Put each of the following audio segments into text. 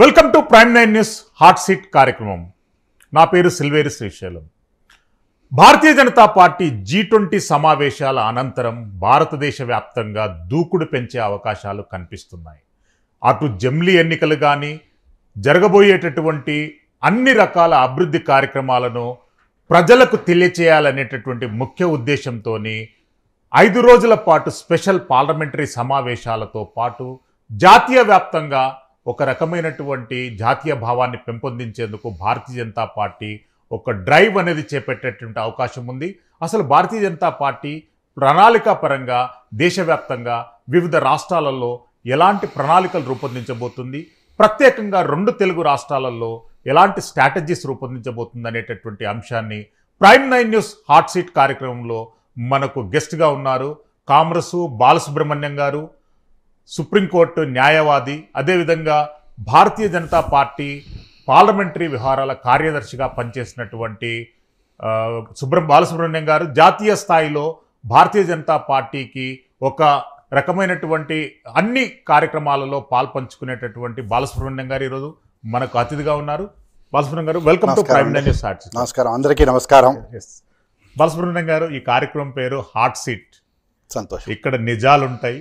welcome to prime nine news hot seat కార్యక్రమం నా పేరు సిల్వేరి శ్రీశైలం భారతీయ జనతా పార్టీ జీ ట్వంటీ సమావేశాల అనంతరం భారతదేశ వ్యాప్తంగా దూకుడు పెంచే అవకాశాలు కనిపిస్తున్నాయి అటు జమ్లీ ఎన్నికలు కానీ జరగబోయేటటువంటి అన్ని రకాల అభివృద్ధి కార్యక్రమాలను ప్రజలకు తెలియచేయాలనేటటువంటి ముఖ్య ఉద్దేశంతో ఐదు రోజుల పాటు స్పెషల్ పార్లమెంటరీ సమావేశాలతో పాటు జాతీయ వ్యాప్తంగా ఒక రకమైనటువంటి జాతీయ భావాన్ని పెంపొందించేందుకు భారతీయ జనతా పార్టీ ఒక డ్రైవ్ అనేది చేపట్టేటువంటి అవకాశం ఉంది అసలు భారతీయ జనతా పార్టీ ప్రణాళికాపరంగా దేశవ్యాప్తంగా వివిధ రాష్ట్రాలలో ఎలాంటి ప్రణాళికలు రూపొందించబోతుంది ప్రత్యేకంగా రెండు తెలుగు రాష్ట్రాలలో ఎలాంటి స్ట్రాటజీస్ రూపొందించబోతుంది అనేటటువంటి అంశాన్ని prime nine news hot seat కార్యక్రమంలో మనకు గెస్ట్గా ఉన్నారు కామరసు బాలసుబ్రహ్మణ్యం గారు సుప్రీంకోర్టు న్యాయవాది అదేవిధంగా భారతీయ జనతా పార్టీ పార్లమెంటరీ వ్యవహారాల కార్యదర్శిగా పనిచేసినటువంటి సుబ్ర బాలసుబ్రహ్మణ్యం గారు జాతీయ స్థాయిలో భారతీయ జనతా పార్టీకి ఒక రకమైనటువంటి అన్ని కార్యక్రమాలలో పాల్పంచుకునేటటువంటి బాలసుబ్రహ్మణ్యం గారు ఈరోజు మనకు అతిథిగా ఉన్నారు బాలసుబ్రహ్మణ్యం గారు వెల్కమ్ టు ప్రైమ్ న్యూస్ నమస్కారం అందరికీ నమస్కారం బాలసుబ్రహ్మణ్యం గారు ఈ కార్యక్రమం పేరు హాట్ సీట్ సంతోషం ఇక్కడ నిజాలుంటాయి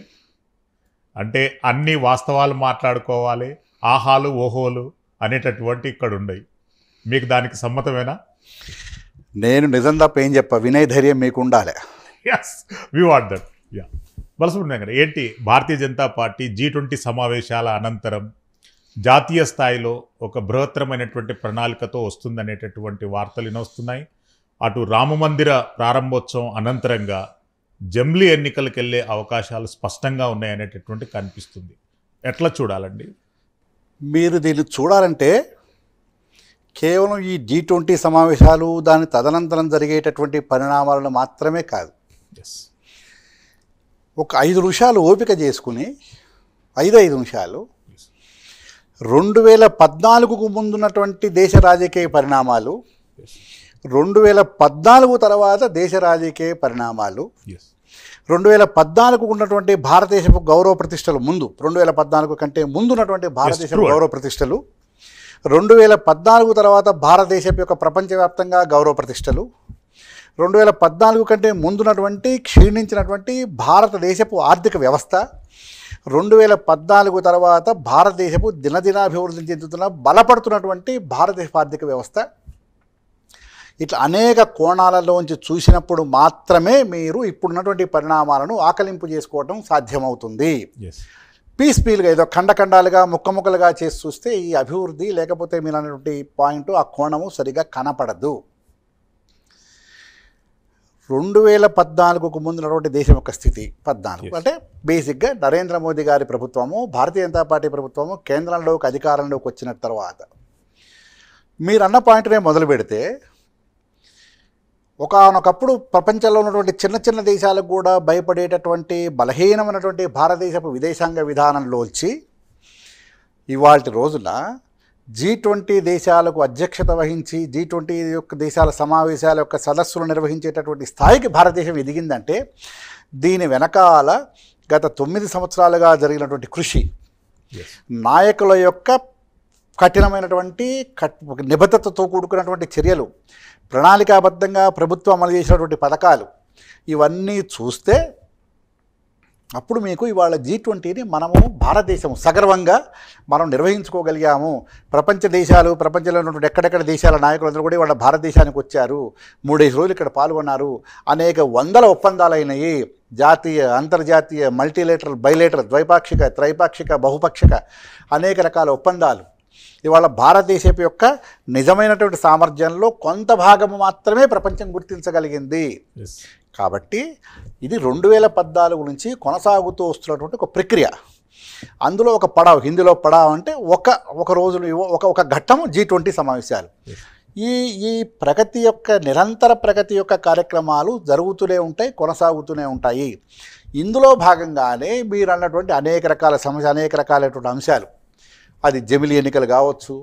అంటే అన్ని వాస్తవాలు మాట్లాడుకోవాలి ఆహాలు ఓహోలు అనేటటువంటి ఇక్కడ ఉండయి మీకు దానికి సమ్మతమేనా నేను నిజం తప్ప ఏం చెప్ప వినయ ధైర్యం మీకు ఉండాలి ఎస్ వి వాట్ దట్ యా బలసుబ్రహ్మణ్యం ఏంటి భారతీయ జనతా పార్టీ జీ ట్వంటీ సమావేశాల అనంతరం జాతీయ స్థాయిలో ఒక బృహత్తరమైనటువంటి ప్రణాళికతో వస్తుందనేటటువంటి వార్తలు వినొస్తున్నాయి అటు రామమందిర మందిర ప్రారంభోత్సవం అనంతరంగా జమ్లీ ఎన్నికలకు వెళ్ళే అవకాశాలు స్పష్టంగా ఉన్నాయనేటటువంటి కనిపిస్తుంది ఎట్లా చూడాలండి మీరు దీన్ని చూడాలంటే కేవలం ఈ జీ ట్వంటీ సమావేశాలు దాని తదనంతరం జరిగేటటువంటి పరిణామాలను మాత్రమే కాదు ఒక ఐదు నిమిషాలు ఓపిక చేసుకుని ఐదు ఐదు నిమిషాలు రెండు వేల పద్నాలుగుకు ముందున్నటువంటి దేశ రాజకీయ పరిణామాలు రెండు వేల పద్నాలుగు తర్వాత దేశ రాజకీయ పరిణామాలు రెండు వేల పద్నాలుగు ఉన్నటువంటి భారతదేశపు గౌరవ ప్రతిష్టలు ముందు రెండు వేల పద్నాలుగు కంటే ముందు ఉన్నటువంటి భారతదేశపు గౌరవ ప్రతిష్టలు రెండు వేల పద్నాలుగు తర్వాత భారతదేశపు యొక్క ప్రపంచవ్యాప్తంగా గౌరవ ప్రతిష్టలు రెండు వేల పద్నాలుగు కంటే ముందున్నటువంటి క్షీణించినటువంటి భారతదేశపు ఆర్థిక వ్యవస్థ రెండు వేల పద్నాలుగు తర్వాత భారతదేశపు దినదినాభివృద్ధి చెందుతున్న బలపడుతున్నటువంటి భారతదేశ ఆర్థిక వ్యవస్థ ఇట్లా అనేక కోణాలలోంచి చూసినప్పుడు మాత్రమే మీరు ఇప్పుడున్నటువంటి పరిణామాలను ఆకలింపు చేసుకోవడం సాధ్యమవుతుంది పీస్ పీల్గా ఏదో ఖండఖండాలుగా ముక్క ముక్కలుగా చేసి చూస్తే ఈ అభివృద్ధి లేకపోతే మీరు అనేటువంటి పాయింట్ ఆ కోణము సరిగా కనపడదు రెండు వేల పద్నాలుగుకు ముందున్నటువంటి దేశం యొక్క స్థితి పద్నాలుగు అంటే బేసిక్గా నరేంద్ర మోదీ గారి ప్రభుత్వము భారతీయ జనతా పార్టీ ప్రభుత్వము కేంద్రంలోకి అధికారంలోకి వచ్చిన తర్వాత మీరు అన్న పాయింట్నే మొదలు పెడితే ఒకనొకప్పుడు ప్రపంచంలో ఉన్నటువంటి చిన్న చిన్న దేశాలకు కూడా భయపడేటటువంటి బలహీనమైనటువంటి భారతదేశపు విదేశాంగ విధానంలోంచి ఇవాళ రోజున జీ ట్వంటీ దేశాలకు అధ్యక్షత వహించి జీ ట్వంటీ యొక్క దేశాల సమావేశాల యొక్క సదస్సులు నిర్వహించేటటువంటి స్థాయికి భారతదేశం ఎదిగిందంటే దీని వెనకాల గత తొమ్మిది సంవత్సరాలుగా జరిగినటువంటి కృషి నాయకుల యొక్క కఠినమైనటువంటి నిబద్ధతతో కూడుకున్నటువంటి చర్యలు ప్రణాళికాబద్ధంగా ప్రభుత్వం అమలు చేసినటువంటి పథకాలు ఇవన్నీ చూస్తే అప్పుడు మీకు ఇవాళ జీ ట్వంటీని మనము భారతదేశం సగర్వంగా మనం నిర్వహించుకోగలిగాము ప్రపంచ దేశాలు ప్రపంచంలో ఉన్నటువంటి ఎక్కడెక్కడ దేశాల నాయకులందరూ కూడా ఇవాళ భారతదేశానికి వచ్చారు మూడేసి రోజులు ఇక్కడ పాల్గొన్నారు అనేక వందల ఒప్పందాలైనవి జాతీయ అంతర్జాతీయ మల్టీలేటరల్ బైలేటరల్ ద్వైపాక్షిక త్రైపాక్షిక బహుపక్షిక అనేక రకాల ఒప్పందాలు ఇవాళ భారతదేశపు యొక్క నిజమైనటువంటి సామర్థ్యంలో కొంత భాగము మాత్రమే ప్రపంచం గుర్తించగలిగింది కాబట్టి ఇది రెండు వేల పద్నాలుగు నుంచి కొనసాగుతూ వస్తున్నటువంటి ఒక ప్రక్రియ అందులో ఒక పడావ్ హిందీలో పడావ్ అంటే ఒక ఒక రోజు ఒక ఒక ఘట్టం జీ ట్వంటీ సమావేశాలు ఈ ఈ ప్రగతి యొక్క నిరంతర ప్రగతి యొక్క కార్యక్రమాలు జరుగుతూనే ఉంటాయి కొనసాగుతూనే ఉంటాయి ఇందులో భాగంగానే మీరు అన్నటువంటి అనేక రకాల సమస్య అనేక రకాలైనటువంటి అంశాలు అది జమిలి ఎన్నికలు కావచ్చు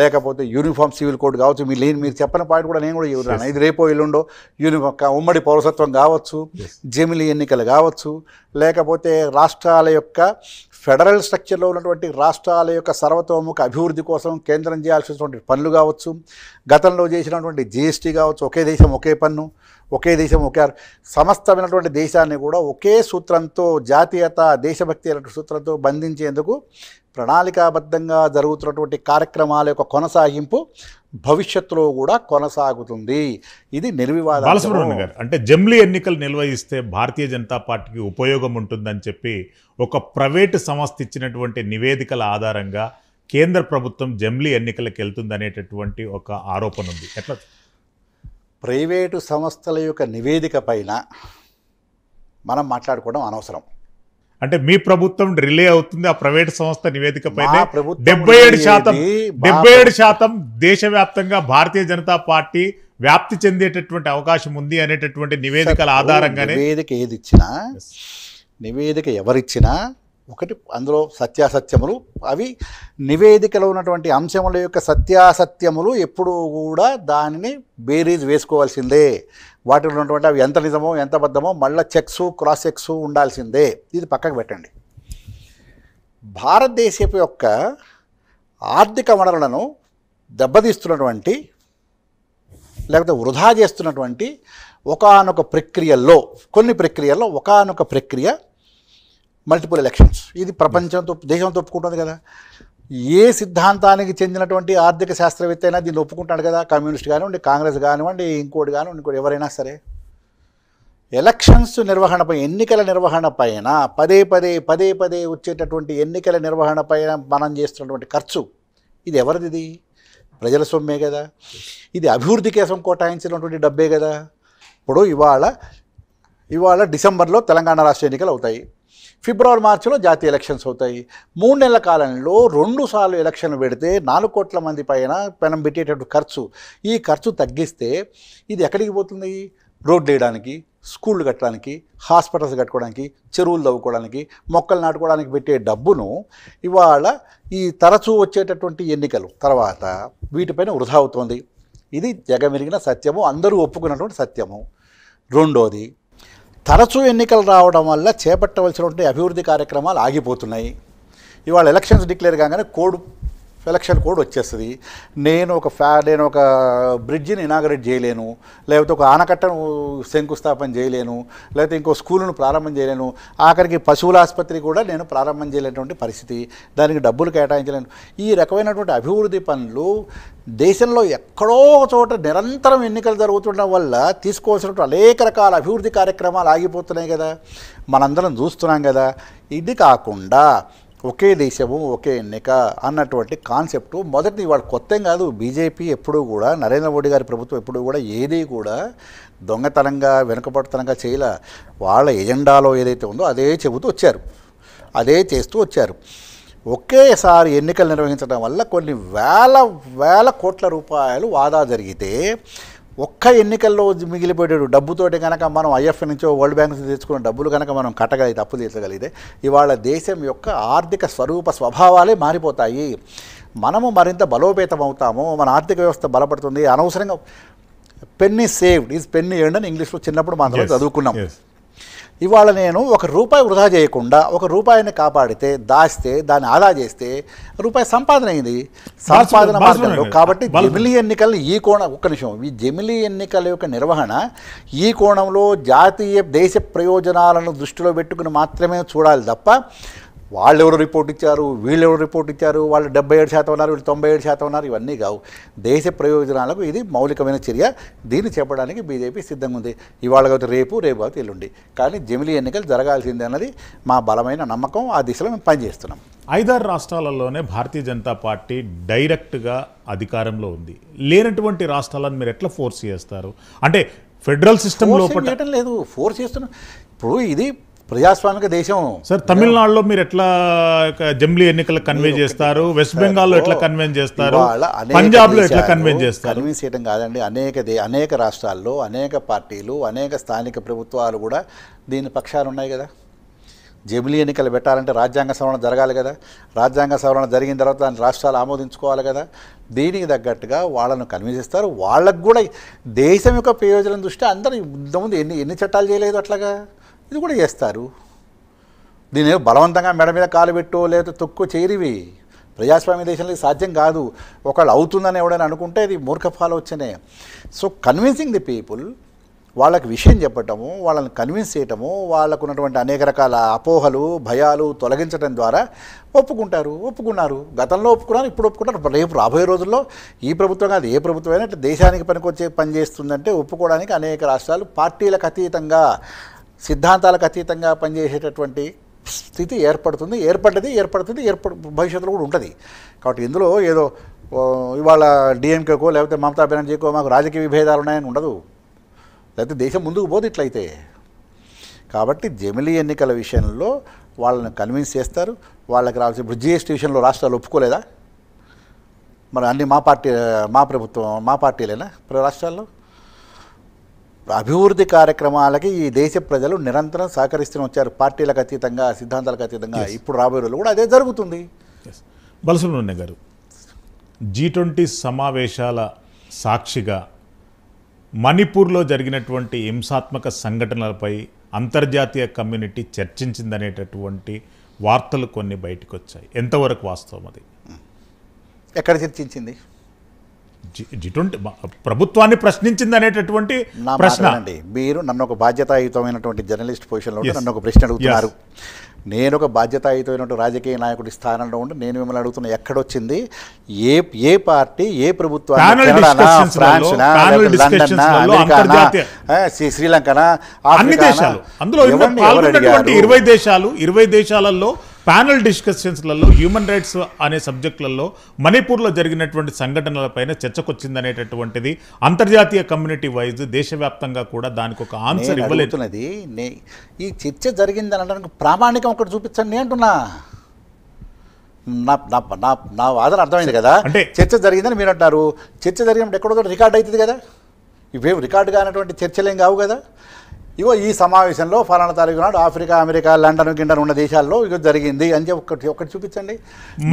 లేకపోతే యూనిఫామ్ సివిల్ కోడ్ కావచ్చు మీరు లేని మీరు చెప్పని పాయింట్ కూడా నేను కూడా చెబుతున్నాను ఇది రేపో ఇల్లుండో యూనిఫామ్ ఉమ్మడి పౌరసత్వం కావచ్చు జమిలి ఎన్నికలు కావచ్చు లేకపోతే రాష్ట్రాల యొక్క ఫెడరల్ స్ట్రక్చర్లో ఉన్నటువంటి రాష్ట్రాల యొక్క సర్వతోముఖ అభివృద్ధి కోసం కేంద్రం చేయాల్సినటువంటి పనులు కావచ్చు గతంలో చేసినటువంటి జిఎస్టీ కావచ్చు ఒకే దేశం ఒకే పన్ను ఒకే దేశం ఒకే సమస్తమైనటువంటి దేశాన్ని కూడా ఒకే సూత్రంతో జాతీయత దేశభక్తి అనే సూత్రంతో బంధించేందుకు ప్రణాళికాబద్ధంగా జరుగుతున్నటువంటి కార్యక్రమాల యొక్క కొనసాగింపు భవిష్యత్తులో కూడా కొనసాగుతుంది ఇది నిర్వివాదం గారు అంటే జమ్లీ ఎన్నికలు నిర్వహిస్తే భారతీయ జనతా పార్టీకి ఉపయోగం ఉంటుందని చెప్పి ఒక ప్రైవేటు సంస్థ ఇచ్చినటువంటి నివేదికల ఆధారంగా కేంద్ర ప్రభుత్వం జమ్లీ ఎన్నికలకు వెళ్తుంది అనేటటువంటి ఒక ఆరోపణ ఉంది ఎట్లా ప్రైవేటు సంస్థల యొక్క నివేదిక పైన మనం మాట్లాడుకోవడం అనవసరం అంటే మీ ప్రభుత్వం రిలే అవుతుంది ఆ ప్రైవేట్ సంస్థ నివేదిక పైన డెబ్బై ఏడు శాతం డెబ్బై ఏడు శాతం దేశవ్యాప్తంగా భారతీయ జనతా పార్టీ వ్యాప్తి చెందేటటువంటి అవకాశం ఉంది అనేటటువంటి నివేదికల ఆధారంగానే నివేదిక ఏది ఇచ్చినా నివేదిక ఎవరిచ్చినా ఒకటి అందులో సత్యాసత్యములు అవి నివేదికలో ఉన్నటువంటి అంశముల యొక్క సత్యాసత్యములు ఎప్పుడూ కూడా దానిని బేరీజ్ వేసుకోవాల్సిందే వాటిలో ఉన్నటువంటి అవి ఎంత నిజమో ఎంత అబద్ధమో మళ్ళీ చెక్స్ క్రాస్ చెక్స్ ఉండాల్సిందే ఇది పక్కకు పెట్టండి భారతదేశపు యొక్క ఆర్థిక వనరులను దెబ్బతీస్తున్నటువంటి లేకపోతే వృధా చేస్తున్నటువంటి ఒకనొక ప్రక్రియల్లో కొన్ని ప్రక్రియల్లో ఒకనొక ప్రక్రియ మల్టిపుల్ ఎలక్షన్స్ ఇది ప్రపంచంతో దేశంతో ఒప్పుకుంటుంది కదా ఏ సిద్ధాంతానికి చెందినటువంటి ఆర్థిక శాస్త్రవేత్త అయినా దీన్ని ఒప్పుకుంటాడు కదా కమ్యూనిస్ట్ కానివ్వండి కాంగ్రెస్ కానివ్వండి ఇంకోటి కానివ్వండి ఇంకోటి ఎవరైనా సరే ఎలక్షన్స్ నిర్వహణపై ఎన్నికల నిర్వహణ పైన పదే పదే పదే పదే వచ్చేటటువంటి ఎన్నికల నిర్వహణ పైన మనం చేస్తున్నటువంటి ఖర్చు ఇది ఎవరిది ప్రజల సొమ్మే కదా ఇది అభివృద్ధి కోసం కేటాయించినటువంటి డబ్బే కదా ఇప్పుడు ఇవాళ ఇవాళ డిసెంబర్లో తెలంగాణ రాష్ట్ర ఎన్నికలు అవుతాయి ఫిబ్రవరి మార్చిలో జాతీయ ఎలక్షన్స్ అవుతాయి మూడు నెలల కాలంలో రెండు సార్లు ఎలక్షన్లు పెడితే నాలుగు కోట్ల మంది పైన పెనం పెట్టేటట్టు ఖర్చు ఈ ఖర్చు తగ్గిస్తే ఇది ఎక్కడికి పోతుంది రోడ్లు వేయడానికి స్కూళ్ళు కట్టడానికి హాస్పిటల్స్ కట్టుకోవడానికి చెరువులు తవ్వుకోవడానికి మొక్కలు నాటుకోవడానికి పెట్టే డబ్బును ఇవాళ ఈ తరచూ వచ్చేటటువంటి ఎన్నికలు తర్వాత వీటిపైన వృధా అవుతుంది ఇది జగమెరిగిన సత్యము అందరూ ఒప్పుకున్నటువంటి సత్యము రెండోది తరచూ ఎన్నికలు రావడం వల్ల చేపట్టవలసినటువంటి అభివృద్ధి కార్యక్రమాలు ఆగిపోతున్నాయి ఇవాళ ఎలక్షన్స్ డిక్లేర్ కాగానే కోడ్ ఎలక్షన్ కోడ్ వచ్చేస్తుంది నేను ఒక ఫ్యా నేను ఒక బ్రిడ్జిని ఇనాగరేట్ చేయలేను లేకపోతే ఒక ఆనకట్టను శంకుస్థాపన చేయలేను లేకపోతే ఇంకో స్కూలును ప్రారంభం చేయలేను ఆఖరికి పశువుల ఆసుపత్రి కూడా నేను ప్రారంభం చేయలేటువంటి పరిస్థితి దానికి డబ్బులు కేటాయించలేను ఈ రకమైనటువంటి అభివృద్ధి పనులు దేశంలో ఎక్కడో చోట నిరంతరం ఎన్నికలు జరుగుతుండడం వల్ల తీసుకోవాల్సినటువంటి అనేక రకాల అభివృద్ధి కార్యక్రమాలు ఆగిపోతున్నాయి కదా మనందరం చూస్తున్నాం కదా ఇది కాకుండా ఒకే దేశము ఒకే ఎన్నిక అన్నటువంటి కాన్సెప్ట్ మొదటిది వాళ్ళు కొత్త కాదు బీజేపీ ఎప్పుడూ కూడా నరేంద్ర మోడీ గారి ప్రభుత్వం ఎప్పుడు కూడా ఏది కూడా దొంగతనంగా వెనుకబడతనంగా చేయాల వాళ్ళ ఎజెండాలో ఏదైతే ఉందో అదే చెబుతూ వచ్చారు అదే చేస్తూ వచ్చారు ఒకేసారి ఎన్నికలు నిర్వహించడం వల్ల కొన్ని వేల వేల కోట్ల రూపాయలు వాదా జరిగితే ఒక్క ఎన్నికల్లో మిగిలిపోయాడు డబ్బుతోటి కనుక మనం ఐఎఫ్ నుంచో వరల్డ్ బ్యాంక్ నుంచి తెచ్చుకున్న డబ్బులు కనుక మనం కట్టగలిగితే అప్పు తీర్చగలిగితే ఇవాళ దేశం యొక్క ఆర్థిక స్వరూప స్వభావాలే మారిపోతాయి మనము మరింత బలోపేతం అవుతాము మన ఆర్థిక వ్యవస్థ బలపడుతుంది అనవసరంగా penny saved is penny earn అని ఇంగ్లీష్లో చిన్నప్పుడు మాత్రం చదువుకున్నాం ఇవాళ నేను ఒక రూపాయి వృధా చేయకుండా ఒక రూపాయిని కాపాడితే దాస్తే దాన్ని ఆదా చేస్తే రూపాయి సంపాదన అయింది సంపాదన మార్గంలో కాబట్టి జమిలీ ఎన్నికలు ఈ కోణం ఒక్క నిమిషం ఈ జమిలీ ఎన్నికల యొక్క నిర్వహణ ఈ కోణంలో జాతీయ దేశ ప్రయోజనాలను దృష్టిలో పెట్టుకుని మాత్రమే చూడాలి తప్ప వాళ్ళు ఎవరు రిపోర్ట్ ఇచ్చారు వీళ్ళు ఎవరు రిపోర్ట్ ఇచ్చారు వాళ్ళు డెబ్బై ఏడు శాతం ఉన్నారు వీళ్ళు తొంభై ఏడు శాతం ఉన్నారు ఇవన్నీ కావు దేశ ప్రయోజనాలకు ఇది మౌలికమైన చర్య దీన్ని చెప్పడానికి బీజేపీ సిద్ధంగా ఉంది ఇవాళ కాబట్టి రేపు రేపు కాబట్టి ఎల్లుండి కానీ జమిలి ఎన్నికలు జరగాల్సిందే అన్నది మా బలమైన నమ్మకం ఆ దిశలో మేము పనిచేస్తున్నాం ఐదారు రాష్ట్రాలలోనే భారతీయ జనతా పార్టీ డైరెక్ట్గా అధికారంలో ఉంది లేనటువంటి రాష్ట్రాలను మీరు ఎట్లా ఫోర్స్ చేస్తారు అంటే ఫెడరల్ సిస్టమ్ లోపల లేదు ఫోర్స్ చేస్తున్నాం ఇప్పుడు ఇది ప్రజాస్వామిక దేశం సార్ తమిళనాడులో మీరు ఎట్లా జంబ్లీ ఎన్నికలు కన్వే చేస్తారు వెస్ట్ బెంగాల్లో ఎట్లా కన్వే చేస్తారు లో ఎట్లా కన్వే చేస్తారు కన్వీన్ చేయడం కాదండి అనేక అనేక రాష్ట్రాల్లో అనేక పార్టీలు అనేక స్థానిక ప్రభుత్వాలు కూడా దీని పక్షాలు ఉన్నాయి కదా జమిలీ ఎన్నికలు పెట్టాలంటే రాజ్యాంగ సవరణ జరగాలి కదా రాజ్యాంగ సవరణ జరిగిన తర్వాత దాన్ని రాష్ట్రాలు ఆమోదించుకోవాలి కదా దీనికి తగ్గట్టుగా వాళ్ళను కన్విన్స్ చేస్తారు వాళ్ళకు కూడా దేశం యొక్క ప్రయోజనం దృష్టి అందరూ ఇంతకుముందు ఎన్ని ఎన్ని చట్టాలు చేయలేదు అట్లాగా ఇది కూడా చేస్తారు దీని బలవంతంగా మెడ మీద కాలు పెట్టో లేదా తొక్కు చేరివి ప్రజాస్వామ్య దేశంలో సాధ్యం కాదు ఒకళ్ళు అవుతుందని ఎవడని అనుకుంటే ఇది మూర్ఖ ఆలోచనే సో కన్విన్సింగ్ ది పీపుల్ వాళ్ళకి విషయం చెప్పటము వాళ్ళని కన్విన్స్ చేయటము వాళ్ళకు ఉన్నటువంటి అనేక రకాల అపోహలు భయాలు తొలగించడం ద్వారా ఒప్పుకుంటారు ఒప్పుకున్నారు గతంలో ఒప్పుకున్నారు ఇప్పుడు ఒప్పుకుంటారు రేపు రాబోయే రోజుల్లో ఈ ప్రభుత్వం కాదు ఏ ప్రభుత్వం అయినా దేశానికి పనికొచ్చే పనిచేస్తుందంటే ఒప్పుకోవడానికి అనేక రాష్ట్రాలు పార్టీలకు అతీతంగా సిద్ధాంతాలకు అతీతంగా పనిచేసేటటువంటి స్థితి ఏర్పడుతుంది ఏర్పడ్డది ఏర్పడుతుంది ఏర్పడు భవిష్యత్తులో కూడా ఉంటుంది కాబట్టి ఇందులో ఏదో ఇవాళ డిఎంకేకో లేకపోతే మమతా బెనర్జీకో మాకు రాజకీయ విభేదాలు ఉన్నాయని ఉండదు లేకపోతే దేశం ముందుకు పోదు ఇట్లయితే కాబట్టి జమిలి ఎన్నికల విషయంలో వాళ్ళని కన్విన్స్ చేస్తారు వాళ్ళకి రావాల్సి ఇప్పుడు జిఎస్టీ విషయంలో రాష్ట్రాలు ఒప్పుకోలేదా మరి అన్నీ మా పార్టీ మా ప్రభుత్వం మా పార్టీలేనా రాష్ట్రాల్లో అభివృద్ధి కార్యక్రమాలకి ఈ దేశ ప్రజలు నిరంతరం సహకరిస్తూనే వచ్చారు పార్టీలకు అతీతంగా సిద్ధాంతాలకు అతీతంగా ఇప్పుడు రాబోయే రోజులు కూడా అదే జరుగుతుంది బలసుబ్రహ్మణ్య గారు జీ ట్వంటీ సమావేశాల సాక్షిగా మణిపూర్లో జరిగినటువంటి హింసాత్మక సంఘటనలపై అంతర్జాతీయ కమ్యూనిటీ చర్చించిందనేటటువంటి వార్తలు కొన్ని బయటకు వచ్చాయి ఎంతవరకు వాస్తవం అది ఎక్కడ చర్చించింది జిటువంటి ప్రభుత్వాన్ని ప్రశ్నించింది అనేటటువంటి ప్రశ్న అండి మీరు నన్ను ఒక బాధ్యతాయుతమైనటువంటి జర్నలిస్ట్ పొజిషన్లో నన్ను ఒక ప్రశ్న అడుగుతున్నారు నేను ఒక బాధ్యతాయుతమైనటువంటి రాజకీయ నాయకుడి స్థానంలో ఉండి నేను మిమ్మల్ని అడుగుతున్నా ఎక్కడొచ్చింది ఏ ఏ పార్టీ ఏ ప్రభుత్వాన్ని శ్రీలంకనా అన్ని దేశాలు అందులో ఇరవై దేశాలు ఇరవై దేశాలలో ప్యానల్ డిస్కషన్స్లలో హ్యూమన్ రైట్స్ అనే సబ్జెక్టులలో మణిపూర్లో జరిగినటువంటి సంఘటనలపైన చర్చకొచ్చిందనేటటువంటిది అంతర్జాతీయ కమ్యూనిటీ వైజ్ దేశవ్యాప్తంగా కూడా దానికి ఒక ఆన్సర్ ఇవ్వలేదు ఈ చర్చ జరిగింది అనడానికి ప్రామాణికం ఒకటి చూపించండి అంటున్నా నా వాదన అర్థమైంది కదా అంటే చర్చ జరిగిందని మీరు అంటారు చర్చ జరిగినప్పుడు ఎక్కడో రికార్డ్ అవుతుంది కదా ఇవేం రికార్డు కానటువంటి చర్చలేం కావు కదా ఇగో ఈ సమావేశంలో ఫలానా తారీఖు నాడు ఆఫ్రికా అమెరికా లండన్ గిండన్ ఉన్న దేశాల్లో ఇగో జరిగింది అని చెప్పి ఒకటి ఒకటి చూపించండి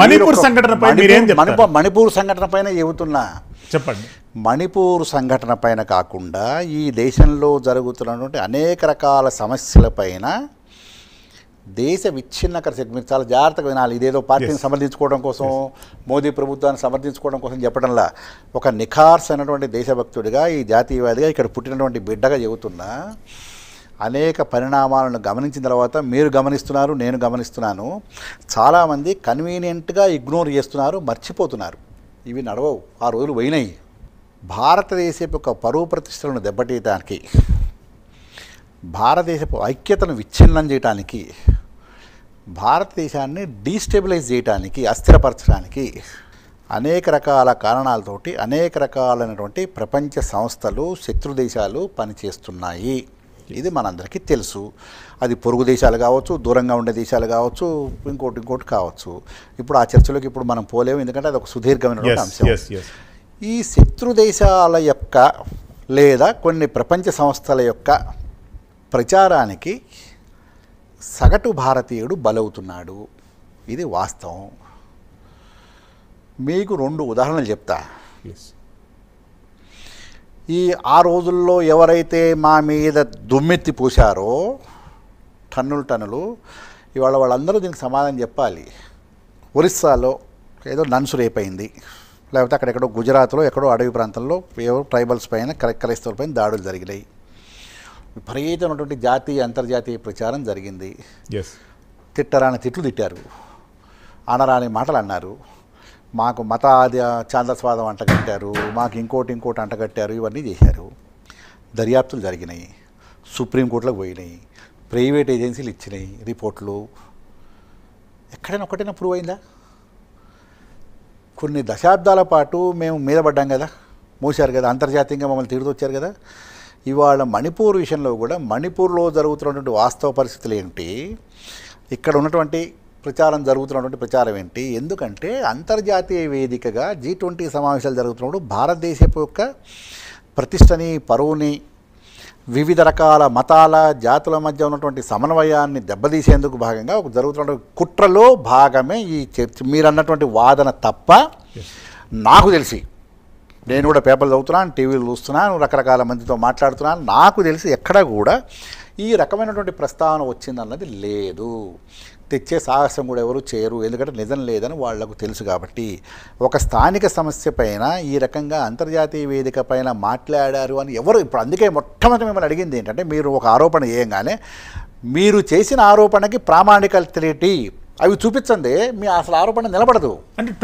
మణిపూర్ సంఘటన మణిపూర్ సంఘటన పైన చెబుతున్నా చెప్పండి మణిపూర్ సంఘటన పైన కాకుండా ఈ దేశంలో జరుగుతున్నటువంటి అనేక రకాల సమస్యల పైన దేశ విచ్ఛిన్నకర శక్తి మీరు చాలా జాగ్రత్తగా వినాలి ఇదేదో పార్టీని సమర్థించుకోవడం కోసం మోదీ ప్రభుత్వాన్ని సమర్థించుకోవడం కోసం చెప్పడంలా ఒక నిఖార్స్ అయినటువంటి దేశభక్తుడిగా ఈ జాతీయవాదిగా ఇక్కడ పుట్టినటువంటి బిడ్డగా చెబుతున్నా అనేక పరిణామాలను గమనించిన తర్వాత మీరు గమనిస్తున్నారు నేను గమనిస్తున్నాను చాలామంది కన్వీనియంట్గా ఇగ్నోర్ చేస్తున్నారు మర్చిపోతున్నారు ఇవి నడవవు ఆ రోజులు పోయినాయి భారతదేశపు యొక్క పరువు ప్రతిష్టలను దెబ్బతీయటానికి భారతదేశపు ఐక్యతను విచ్ఛిన్నం చేయటానికి భారతదేశాన్ని డీస్టెబిలైజ్ చేయటానికి అస్థిరపరచడానికి అనేక రకాల కారణాలతోటి అనేక రకాలైనటువంటి ప్రపంచ సంస్థలు శత్రు దేశాలు పనిచేస్తున్నాయి ఇది మనందరికీ తెలుసు అది పొరుగు దేశాలు కావచ్చు దూరంగా ఉండే దేశాలు కావచ్చు ఇంకోటి ఇంకోటి కావచ్చు ఇప్పుడు ఆ చర్చలోకి ఇప్పుడు మనం పోలేము ఎందుకంటే అది ఒక సుదీర్ఘమైన అంశం ఈ శత్రు దేశాల యొక్క లేదా కొన్ని ప్రపంచ సంస్థల యొక్క ప్రచారానికి సగటు భారతీయుడు బలవుతున్నాడు ఇది వాస్తవం మీకు రెండు ఉదాహరణలు చెప్తా ఈ ఆ రోజుల్లో ఎవరైతే మా మీద దుమ్మెత్తి పోశారో టన్నులు టన్నులు ఇవాళ వాళ్ళందరూ దీనికి సమాధానం చెప్పాలి ఒరిస్సాలో ఏదో నన్సు రేపైంది లేకపోతే అక్కడెక్కడో గుజరాత్లో ఎక్కడో అడవి ప్రాంతంలో ఏవో ట్రైబల్స్ పైన క్రైస్తవుల పైన దాడులు జరిగినాయి విపరీతమైనటువంటి జాతీయ అంతర్జాతీయ ప్రచారం జరిగింది తిట్టరాని తిట్లు తిట్టారు అనరాని మాటలు అన్నారు మాకు మత ఆది ఛాందస్వాదం అంటగట్టారు మాకు ఇంకోటి ఇంకోటి అంటగట్టారు ఇవన్నీ చేశారు దర్యాప్తులు జరిగినాయి సుప్రీంకోర్టులకు పోయినాయి ప్రైవేట్ ఏజెన్సీలు ఇచ్చినాయి రిపోర్ట్లు ఎక్కడైనా ఒకటైనా ప్రూవ్ అయిందా కొన్ని దశాబ్దాల పాటు మేము మీద పడ్డాం కదా మూశారు కదా అంతర్జాతీయంగా మమ్మల్ని తిరుగుతొచ్చారు కదా ఇవాళ మణిపూర్ విషయంలో కూడా మణిపూర్లో జరుగుతున్నటువంటి వాస్తవ పరిస్థితులు ఏంటి ఇక్కడ ఉన్నటువంటి ప్రచారం జరుగుతున్నటువంటి ప్రచారం ఏంటి ఎందుకంటే అంతర్జాతీయ వేదికగా జీ ట్వంటీ సమావేశాలు జరుగుతున్నప్పుడు భారతదేశపు యొక్క ప్రతిష్టని పరువుని వివిధ రకాల మతాల జాతుల మధ్య ఉన్నటువంటి సమన్వయాన్ని దెబ్బతీసేందుకు భాగంగా ఒక జరుగుతున్నటువంటి కుట్రలో భాగమే ఈ చర్చ మీరు అన్నటువంటి వాదన తప్ప నాకు తెలిసి నేను కూడా పేపర్లు చదువుతున్నాను టీవీలు చూస్తున్నాను రకరకాల మందితో మాట్లాడుతున్నాను నాకు తెలిసి ఎక్కడా కూడా ఈ రకమైనటువంటి ప్రస్తావన వచ్చిందన్నది లేదు తెచ్చే సాహసం కూడా ఎవరు చేయరు ఎందుకంటే నిజం లేదని వాళ్లకు తెలుసు కాబట్టి ఒక స్థానిక సమస్య పైన ఈ రకంగా అంతర్జాతీయ వేదిక పైన మాట్లాడారు అని ఎవరు ఇప్పుడు అందుకే మొట్టమొదటి మిమ్మల్ని అడిగింది ఏంటంటే మీరు ఒక ఆరోపణ చేయంగానే మీరు చేసిన ఆరోపణకి ప్రామాణికత అవి చూపించండి మీ అసలు ఆరోపణ నిలబడదు అంటే